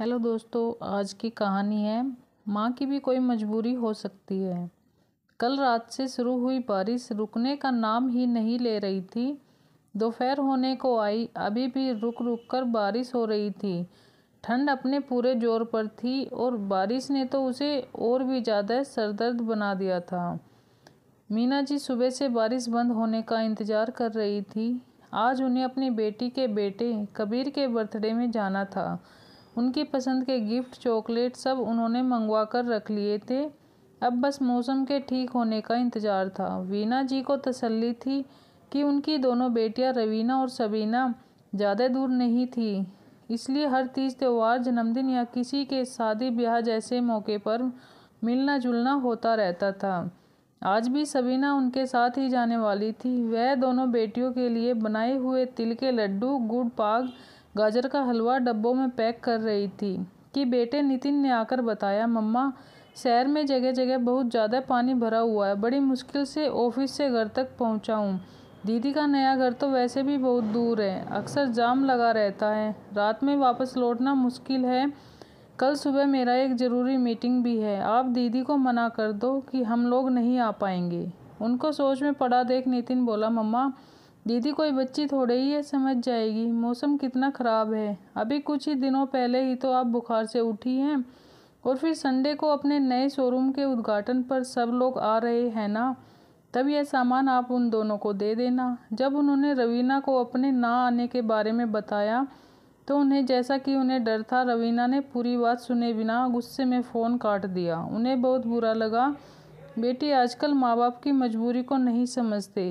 hello दोस्तों आज की कहानी है माँ की भी कोई मजबूरी हो सकती है कल रात से शुरू हुई बारिश रुकने का नाम ही नहीं ले रही थी दोपहर होने को आई अभी भी रुक रुक कर बारिश हो रही थी ठंड अपने पूरे जोर पर थी और बारिश ने तो उसे और भी ज़्यादा सरदर्द बना दिया था मीना जी सुबह से बारिश बंद होने का इंतज़ार कर रही थी आज उन्हें अपनी बेटी के बेटे कबीर के बर्थडे में जाना था उनकी पसंद के गिफ्ट चॉकलेट सब उन्होंने मंगवा कर रख लिए थे अब बस मौसम के ठीक होने का इंतज़ार था वीना जी को तसल्ली थी कि उनकी दोनों बेटियां रवीना और सबीना ज़्यादा दूर नहीं थी इसलिए हर तीज त्यौहार जन्मदिन या किसी के शादी ब्याह जैसे मौके पर मिलना जुलना होता रहता था आज भी सबीना उनके साथ ही जाने वाली थी वह दोनों बेटियों के लिए बनाए हुए तिल के लड्डू गुड़ पाग गाजर का हलवा डब्बों में पैक कर रही थी कि बेटे नितिन ने आकर बताया मम्मा शहर में जगह जगह बहुत ज़्यादा पानी भरा हुआ है बड़ी मुश्किल से ऑफिस से घर तक पहुँचा हूँ दीदी का नया घर तो वैसे भी बहुत दूर है अक्सर जाम लगा रहता है रात में वापस लौटना मुश्किल है कल सुबह मेरा एक ज़रूरी मीटिंग भी है आप दीदी को मना कर दो कि हम लोग नहीं आ पाएंगे उनको सोच में पड़ा देख नितिन बोला मम्मा दीदी कोई बच्ची थोड़े ही है समझ जाएगी मौसम कितना ख़राब है अभी कुछ ही दिनों पहले ही तो आप बुखार से उठी हैं और फिर संडे को अपने नए शोरूम के उद्घाटन पर सब लोग आ रहे हैं ना तब यह सामान आप उन दोनों को दे देना जब उन्होंने रवीना को अपने ना आने के बारे में बताया तो उन्हें जैसा कि उन्हें डर था रवीना ने पूरी बात सुने बिना गुस्से में फ़ोन काट दिया उन्हें बहुत बुरा लगा बेटी आजकल माँ बाप की मजबूरी को नहीं समझते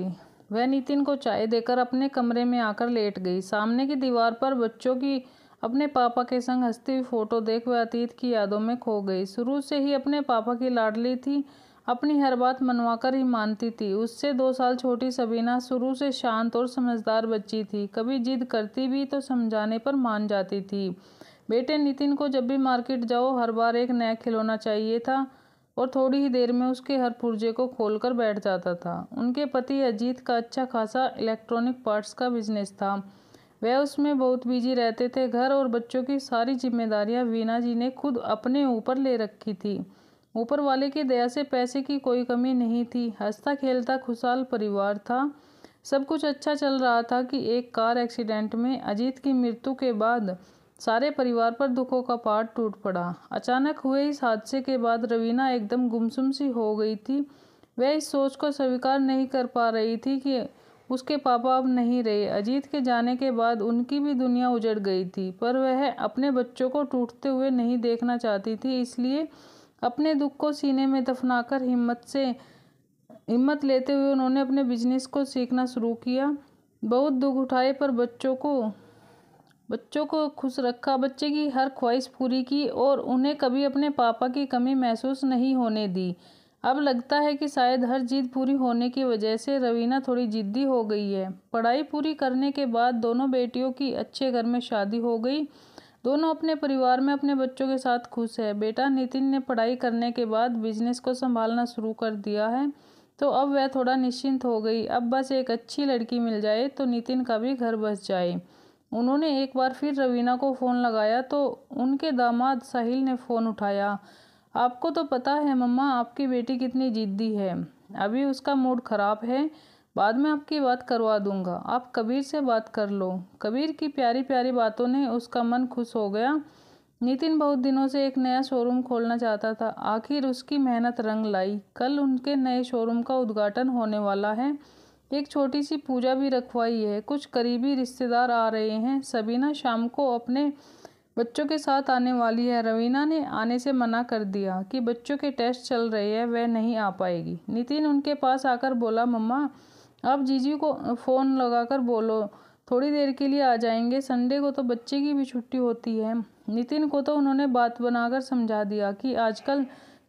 वह नितिन को चाय देकर अपने कमरे में आकर लेट गई सामने की दीवार पर बच्चों की अपने पापा के संग हंसती हुई फोटो देख वह अतीत की यादों में खो गई शुरू से ही अपने पापा की लाडली थी अपनी हर बात मनवाकर ही मानती थी उससे दो साल छोटी सबीना शुरू से शांत और समझदार बच्ची थी कभी जिद करती भी तो समझाने पर मान जाती थी बेटे नितिन को जब भी मार्केट जाओ हर बार एक नया खिलौना चाहिए था और थोड़ी ही देर में उसके हर पुर्जे को खोलकर बैठ जाता था उनके पति अजीत का अच्छा खासा इलेक्ट्रॉनिक पार्ट्स का बिजनेस था वह उसमें बहुत बिजी रहते थे घर और बच्चों की सारी जिम्मेदारियां वीना जी ने खुद अपने ऊपर ले रखी थी ऊपर वाले की दया से पैसे की कोई कमी नहीं थी हंसता खेलता खुशहाल परिवार था सब कुछ अच्छा चल रहा था कि एक कार एक्सीडेंट में अजीत की मृत्यु के बाद सारे परिवार पर दुखों का पाट टूट पड़ा अचानक हुए इस हादसे के बाद रवीना एकदम गुमसुम सी हो गई थी वह इस सोच को स्वीकार नहीं कर पा रही थी कि उसके पापा अब नहीं रहे अजीत के जाने के बाद उनकी भी दुनिया उजड़ गई थी पर वह अपने बच्चों को टूटते हुए नहीं देखना चाहती थी इसलिए अपने दुख को सीने में दफनाकर हिम्मत से हिम्मत लेते हुए उन्होंने अपने बिजनेस को सीखना शुरू किया बहुत दुख उठाए पर बच्चों को बच्चों को खुश रखा बच्चे की हर ख्वाहिश पूरी की और उन्हें कभी अपने पापा की कमी महसूस नहीं होने दी अब लगता है कि शायद हर जीत पूरी होने की वजह से रवीना थोड़ी जिद्दी हो गई है पढ़ाई पूरी करने के बाद दोनों बेटियों की अच्छे घर में शादी हो गई दोनों अपने परिवार में अपने बच्चों के साथ खुश है बेटा नितिन ने पढ़ाई करने के बाद बिजनेस को संभालना शुरू कर दिया है तो अब वह थोड़ा निश्चिंत हो गई अब बस एक अच्छी लड़की मिल जाए तो नितिन का भी घर बस जाए उन्होंने एक बार फिर रवीना को फ़ोन लगाया तो उनके दामाद साहिल ने फ़ोन उठाया आपको तो पता है मम्मा आपकी बेटी कितनी ज़िद्दी है अभी उसका मूड ख़राब है बाद में आपकी बात करवा दूंगा आप कबीर से बात कर लो कबीर की प्यारी प्यारी बातों ने उसका मन खुश हो गया नितिन बहुत दिनों से एक नया शोरूम खोलना चाहता था आखिर उसकी मेहनत रंग लाई कल उनके नए शोरूम का उद्घाटन होने वाला है एक छोटी सी पूजा भी रखवाई है कुछ करीबी रिश्तेदार आ रहे हैं सबीना शाम को अपने बच्चों के साथ आने वाली है रवीना ने आने से मना कर दिया कि बच्चों के टेस्ट चल रहे हैं वह नहीं आ पाएगी नितिन उनके पास आकर बोला मम्मा आप जीजी को फ़ोन लगाकर बोलो थोड़ी देर के लिए आ जाएंगे संडे को तो बच्चे की भी छुट्टी होती है नितिन को तो उन्होंने बात बनाकर समझा दिया कि आजकल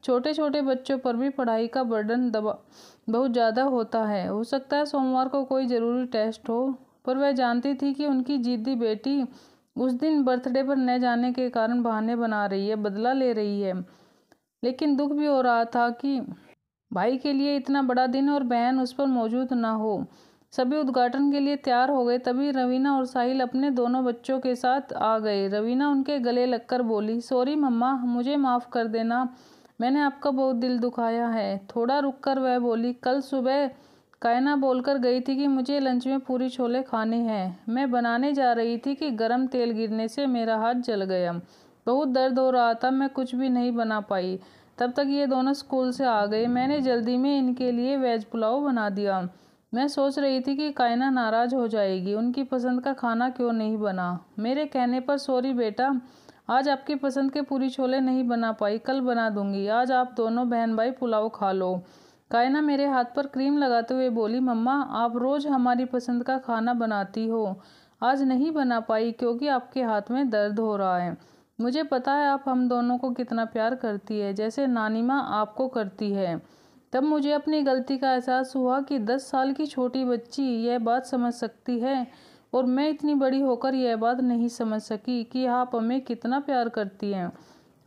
छोटे छोटे बच्चों पर भी पढ़ाई का बर्डन दबा बहुत ज़्यादा होता है हो सकता है सोमवार को कोई ज़रूरी टेस्ट हो पर वह जानती थी कि उनकी जिद्दी बेटी उस दिन बर्थडे पर न जाने के कारण बहाने बना रही है बदला ले रही है लेकिन दुख भी हो रहा था कि भाई के लिए इतना बड़ा दिन और बहन उस पर मौजूद ना हो सभी उद्घाटन के लिए तैयार हो गए तभी रवीना और साहिल अपने दोनों बच्चों के साथ आ गए रवीना उनके गले लगकर बोली सॉरी मम्मा मुझे माफ़ कर देना मैंने आपका बहुत दिल दुखाया है थोड़ा रुक कर वह बोली कल सुबह कायना बोलकर गई थी कि मुझे लंच में पूरी छोले खाने हैं मैं बनाने जा रही थी कि गरम तेल गिरने से मेरा हाथ जल गया बहुत दर्द हो रहा था मैं कुछ भी नहीं बना पाई तब तक ये दोनों स्कूल से आ गए मैंने जल्दी में इनके लिए वेज पुलाव बना दिया मैं सोच रही थी कि कायना नाराज़ हो जाएगी उनकी पसंद का खाना क्यों नहीं बना मेरे कहने पर सॉरी बेटा आज आपकी पसंद के पूरी छोले नहीं बना पाई कल बना दूंगी आज आप दोनों बहन भाई पुलाव खा लो कायना मेरे हाथ पर क्रीम लगाते हुए बोली मम्मा आप रोज़ हमारी पसंद का खाना बनाती हो आज नहीं बना पाई क्योंकि आपके हाथ में दर्द हो रहा है मुझे पता है आप हम दोनों को कितना प्यार करती है जैसे नानी माँ आपको करती है तब मुझे अपनी गलती का एहसास हुआ कि दस साल की छोटी बच्ची यह बात समझ सकती है और मैं इतनी बड़ी होकर यह बात नहीं समझ सकी कि आप हमें कितना प्यार करती हैं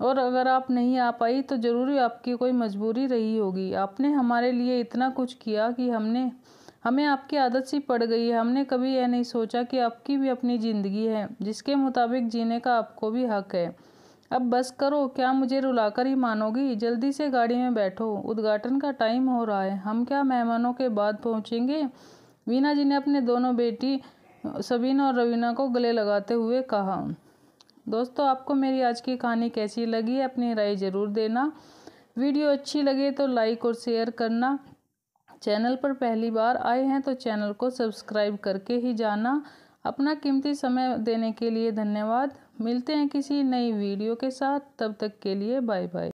और अगर आप नहीं आ पाई तो जरूरी आपकी कोई मजबूरी रही होगी आपने हमारे लिए इतना कुछ किया कि हमने हमें आपकी आदत सी पड़ गई है हमने कभी यह नहीं सोचा कि आपकी भी अपनी ज़िंदगी है जिसके मुताबिक जीने का आपको भी हक है अब बस करो क्या मुझे रुलाकर ही मानोगी जल्दी से गाड़ी में बैठो उद्घाटन का टाइम हो रहा है हम क्या मेहमानों के बाद पहुँचेंगे वीना जी ने अपने दोनों बेटी सबीन और रवीना को गले लगाते हुए कहा दोस्तों आपको मेरी आज की कहानी कैसी लगी अपनी राय ज़रूर देना वीडियो अच्छी लगे तो लाइक और शेयर करना चैनल पर पहली बार आए हैं तो चैनल को सब्सक्राइब करके ही जाना अपना कीमती समय देने के लिए धन्यवाद मिलते हैं किसी नई वीडियो के साथ तब तक के लिए बाय बाय